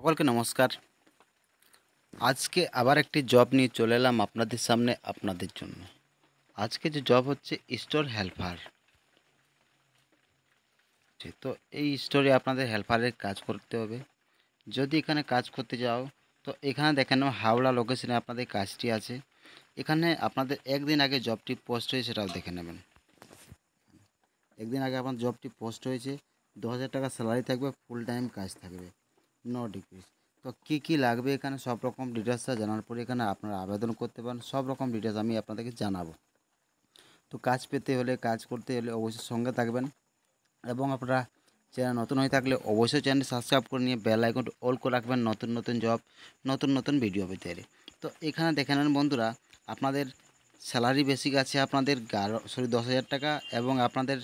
সকলকে নমস্কার আজকে আবার একটি জব নিয়ে চলে এলাম আপনাদের সামনে আপনাদের জন্য আজকে যে জব হচ্ছে স্টোর হেল্পার তো এই স্টোরে আপনাদের হেল্পারের কাজ করতে হবে যদি এখানে কাজ করতে যাও তো এখানে দেখেন হাওড়া লোকেশনে আপনাদের কাজটি আছে এখানে আপনাদের একদিন আগে জবটি পোস্ট হয়েছে সেটাও দেখে নেবেন একদিন আগে আপনার জবটি পোস্ট হয়েছে দশ টাকা স্যালারি থাকবে ফুল টাইম কাজ থাকবে নো ডিক্রিজ তো কী কী লাগবে এখানে সব রকম ডিটেলসটা জানার পরে এখানে আপনারা আবেদন করতে পারেন সব রকম ডিটেলস আমি আপনাদেরকে জানাবো তো কাজ পেতে হলে কাজ করতে হলে অবশ্যই সঙ্গে থাকবেন এবং আপনারা চ্যানেল নতুন হয়ে থাকলে অবশ্যই চ্যানেল সাবস্ক্রাইব করে নিয়ে বেল আইকনটি অল করে রাখবেন নতুন নতুন জব নতুন নতুন ভিডিও পেতে হলে তো এখানে দেখে নেন বন্ধুরা আপনাদের স্যালারি বেসিক আছে আপনাদের গারো সরি দশ হাজার টাকা এবং আপনাদের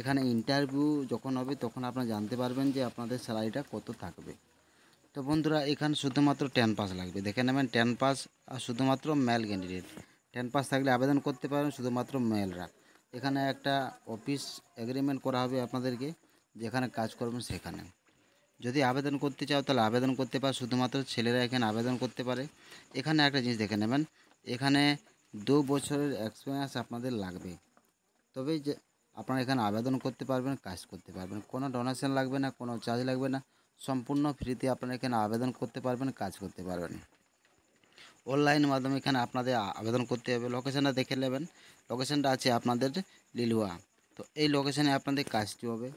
এখানে ইন্টারভিউ যখন হবে তখন আপনারা জানতে পারবেন যে আপনাদের স্যালারিটা কত থাকবে তো বন্ধুরা এখানে শুধুমাত্র টেন পাস লাগবে দেখে নেবেন টেন পাস আর শুধুমাত্র মেল ক্যান্ডিডেট টেন পাস থাকলে আবেদন করতে পারেন শুধুমাত্র মেলরা এখানে একটা অফিস এগ্রিমেন্ট করা হবে আপনাদেরকে যেখানে কাজ করবেন সেখানে যদি আবেদন করতে চাও তাহলে আবেদন করতে পারে শুধুমাত্র ছেলেরা এখানে আবেদন করতে পারে এখানে একটা জিনিস দেখে নেবেন এখানে দু বছরের এক্সপিরিয়েন্স আপনাদের লাগবে তবেই যে আপনারা এখানে আবেদন করতে পারবেন কাজ করতে পারবেন কোনো ডোনেশন লাগবে না কোনো চার্জ লাগবে না সম্পূর্ণ ফ্রিতে আপনারা এখানে আবেদন করতে পারবেন কাজ করতে পারবেন অনলাইন মাধ্যমে এখানে আপনাদের আবেদন করতে হবে লোকেশানটা দেখে নেবেন লোকেশানটা আছে আপনাদের লিলুয়া তো এই লোকেশানে আপনাদের কাজটি হবে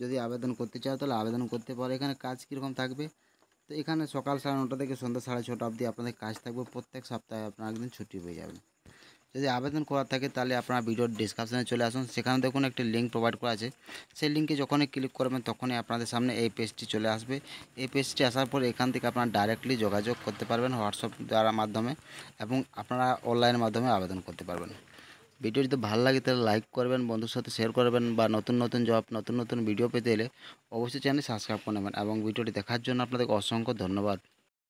যদি আবেদন করতে চাও তাহলে আবেদন করতে পারো এখানে কাজ কীরকম থাকবে তো এখানে সকাল সাড়ে নটা থেকে সন্ধ্যা সাড়ে ছটা অবধি আপনাদের কাজ থাকবে প্রত্যেক সপ্তাহে আপনারা একদিন ছুটি হয়ে যাবেন যদি আবেদন করার থাকে তাহলে আপনারা ভিডিওর ডিসক্রিপশানে চলে আসুন সেখানে দেখুন একটি লিঙ্ক প্রোভাইড করা আছে সেই লিঙ্কে যখনই ক্লিক করবেন তখনই আপনাদের সামনে এই পেজটি চলে আসবে এই পেজটি আসার পর এখান থেকে আপনারা ডাইরেক্টলি যোগাযোগ করতে পারবেন হোয়াটসঅ্যাপ দ্বারা মাধ্যমে এবং আপনারা অনলাইনের মাধ্যমে আবেদন করতে পারবেন ভিডিও যদি ভালো লাগে তাহলে লাইক করবেন বন্ধুর সাথে শেয়ার করবেন বা নতুন নতুন জব নতুন নতুন ভিডিও পেতে এলে অবশ্যই চ্যানেল সাবস্ক্রাইব করে নেবেন এবং ভিডিওটি দেখার জন্য আপনাদের অসংখ্য ধন্যবাদ